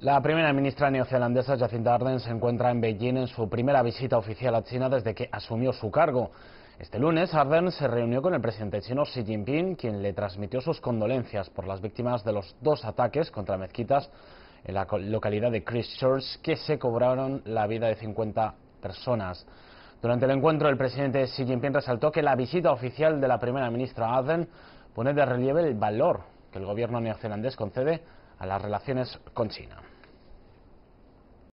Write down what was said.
La primera ministra neozelandesa Jacinda Arden se encuentra en Beijing en su primera visita oficial a China desde que asumió su cargo. Este lunes, Arden se reunió con el presidente chino Xi Jinping, quien le transmitió sus condolencias por las víctimas de los dos ataques contra mezquitas en la localidad de Christchurch que se cobraron la vida de 50 personas. Durante el encuentro, el presidente Xi Jinping resaltó que la visita oficial de la primera ministra Arden pone de relieve el valor que el gobierno neozelandés concede a las relaciones con China.